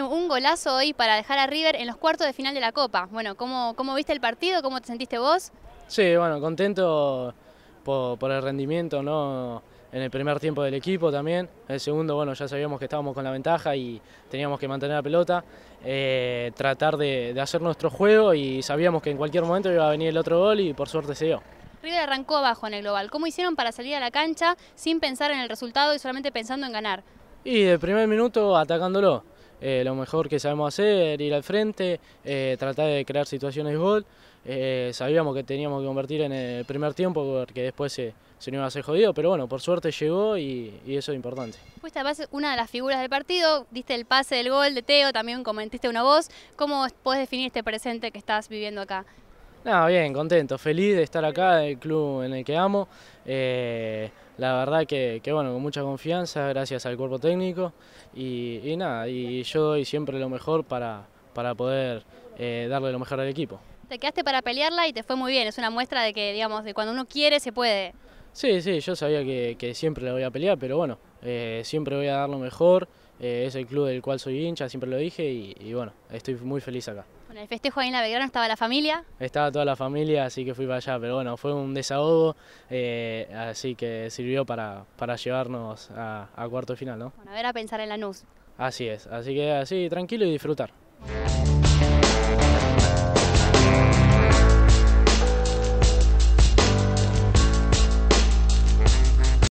un golazo hoy para dejar a River en los cuartos de final de la Copa. Bueno, ¿cómo, cómo viste el partido? ¿Cómo te sentiste vos? Sí, bueno, contento por, el rendimiento, ¿no? En el primer tiempo del equipo también. el segundo, bueno, ya sabíamos que estábamos con la ventaja y teníamos que mantener la pelota, eh, tratar de, hacer nuestro juego y sabíamos que en cualquier momento iba a venir el otro gol y por suerte se dio. River arrancó abajo en el global. ¿Cómo hicieron para salir a la cancha sin pensar en el resultado y solamente pensando en ganar? Y del primer minuto atacándolo. Eh, lo mejor que sabemos hacer, ir al frente, eh, tratar de crear situaciones de gol. Eh, sabíamos que teníamos que convertir en el primer tiempo porque después se, se nos iba a hacer jodido, pero bueno, por suerte llegó y, eso es importante. Fuiste una de las figuras del partido, diste el pase del gol de Teo, también comentaste una voz. ¿Cómo podés definir este presente que estás viviendo acá? Nada, bien, contento, feliz de estar acá, el club en el que amo. Eh, la verdad que, bueno, con mucha confianza, gracias al cuerpo técnico. Y, nada, y yo doy siempre lo mejor para, para poder eh, darle lo mejor al equipo. Te quedaste para pelearla y te fue muy bien, es una muestra de que, digamos, de cuando uno quiere se puede. Sí, sí, yo sabía que, siempre la voy a pelear, pero bueno, eh, siempre voy a dar lo mejor. es el club del cual soy hincha, siempre lo dije y bueno, estoy muy feliz acá. En el festejo ahí en la Belgrano estaba la familia. Estaba toda la familia, así que fui para allá, pero bueno, fue un desahogo, eh, así que sirvió para, para llevarnos a, cuarto final, ¿no? Bueno, a ver a pensar en la NUS. Así es, así que así, tranquilo y disfrutar.